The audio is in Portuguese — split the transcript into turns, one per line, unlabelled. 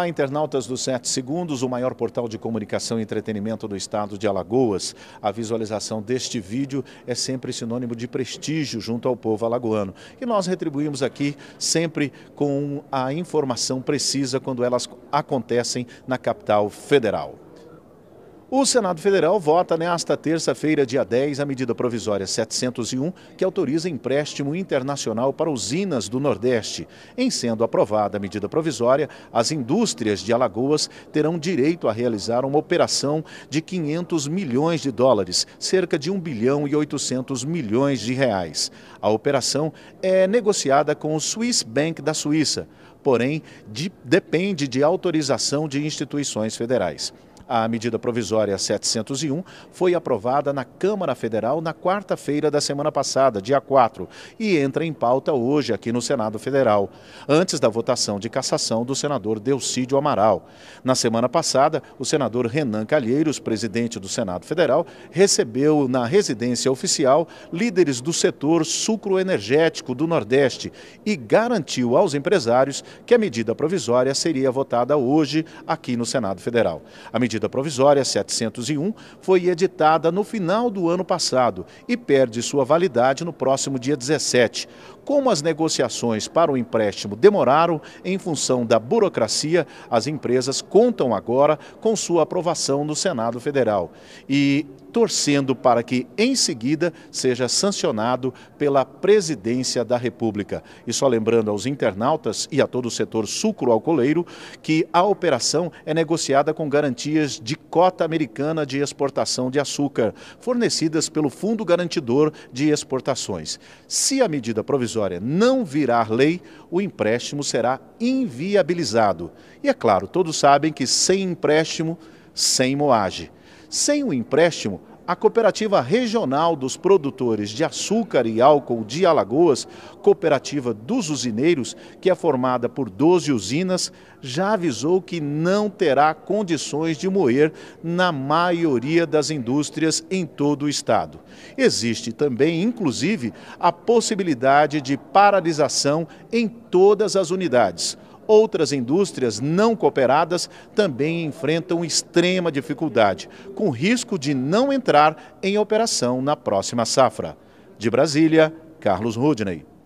Olá, internautas do 7 Segundos, o maior portal de comunicação e entretenimento do estado de Alagoas. A visualização deste vídeo é sempre sinônimo de prestígio junto ao povo alagoano. E nós retribuímos aqui sempre com a informação precisa quando elas acontecem na capital federal. O Senado Federal vota nesta terça-feira, dia 10, a medida provisória 701, que autoriza empréstimo internacional para usinas do Nordeste. Em sendo aprovada a medida provisória, as indústrias de Alagoas terão direito a realizar uma operação de 500 milhões de dólares, cerca de 1 bilhão e 800 milhões de reais. A operação é negociada com o Swiss Bank da Suíça, porém de, depende de autorização de instituições federais. A medida provisória 701 foi aprovada na Câmara Federal na quarta-feira da semana passada, dia 4, e entra em pauta hoje aqui no Senado Federal, antes da votação de cassação do senador Delcídio Amaral. Na semana passada, o senador Renan Calheiros, presidente do Senado Federal, recebeu na residência oficial líderes do setor sucroenergético do Nordeste e garantiu aos empresários que a medida provisória seria votada hoje aqui no Senado Federal. A medida medida provisória 701 foi editada no final do ano passado e perde sua validade no próximo dia 17. Como as negociações para o empréstimo demoraram em função da burocracia, as empresas contam agora com sua aprovação no Senado Federal. E torcendo para que, em seguida, seja sancionado pela presidência da República. E só lembrando aos internautas e a todo o setor sucro-alcooleiro que a operação é negociada com garantias de cota americana de exportação de açúcar, fornecidas pelo Fundo Garantidor de Exportações. Se a medida provisória não virar lei, o empréstimo será inviabilizado. E é claro, todos sabem que sem empréstimo, sem moagem. Sem o empréstimo, a Cooperativa Regional dos Produtores de Açúcar e Álcool de Alagoas, Cooperativa dos Usineiros, que é formada por 12 usinas, já avisou que não terá condições de moer na maioria das indústrias em todo o estado. Existe também, inclusive, a possibilidade de paralisação em todas as unidades outras indústrias não cooperadas também enfrentam extrema dificuldade, com risco de não entrar em operação na próxima safra. De Brasília, Carlos Rudney.